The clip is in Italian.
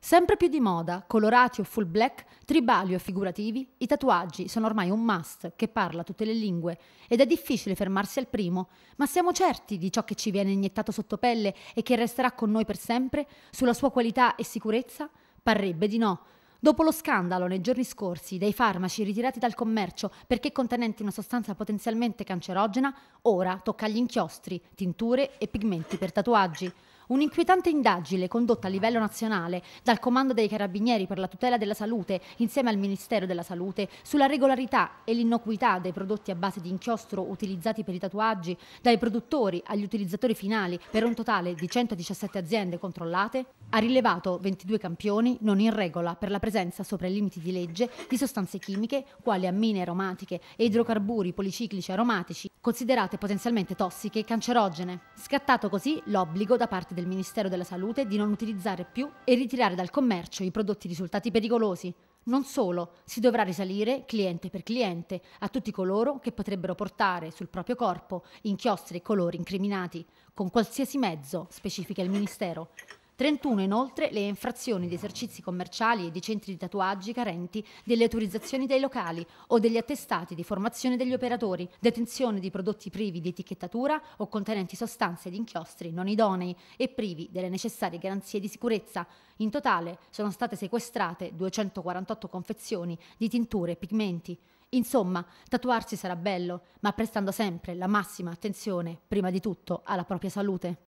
Sempre più di moda, colorati o full black, tribali o figurativi, i tatuaggi sono ormai un must che parla tutte le lingue ed è difficile fermarsi al primo, ma siamo certi di ciò che ci viene iniettato sotto pelle e che resterà con noi per sempre, sulla sua qualità e sicurezza? Parrebbe di no. Dopo lo scandalo nei giorni scorsi dei farmaci ritirati dal commercio perché contenenti una sostanza potenzialmente cancerogena, ora tocca agli inchiostri, tinture e pigmenti per tatuaggi. Un'inquietante indagine condotta a livello nazionale dal Comando dei Carabinieri per la tutela della salute insieme al Ministero della Salute sulla regolarità e l'innocuità dei prodotti a base di inchiostro utilizzati per i tatuaggi dai produttori agli utilizzatori finali per un totale di 117 aziende controllate ha rilevato 22 campioni non in regola per la presenza sopra i limiti di legge di sostanze chimiche quali ammine aromatiche e idrocarburi policiclici aromatici considerate potenzialmente tossiche e cancerogene. Scattato così l'obbligo da parte del Ministero della Salute di non utilizzare più e ritirare dal commercio i prodotti risultati pericolosi. Non solo, si dovrà risalire cliente per cliente a tutti coloro che potrebbero portare sul proprio corpo inchiostri e colori incriminati, con qualsiasi mezzo, specifica il Ministero. 31 inoltre le infrazioni di esercizi commerciali e di centri di tatuaggi carenti delle autorizzazioni dei locali o degli attestati di formazione degli operatori, detenzione di prodotti privi di etichettatura o contenenti sostanze ed inchiostri non idonei e privi delle necessarie garanzie di sicurezza. In totale sono state sequestrate 248 confezioni di tinture e pigmenti. Insomma, tatuarsi sarà bello, ma prestando sempre la massima attenzione, prima di tutto, alla propria salute.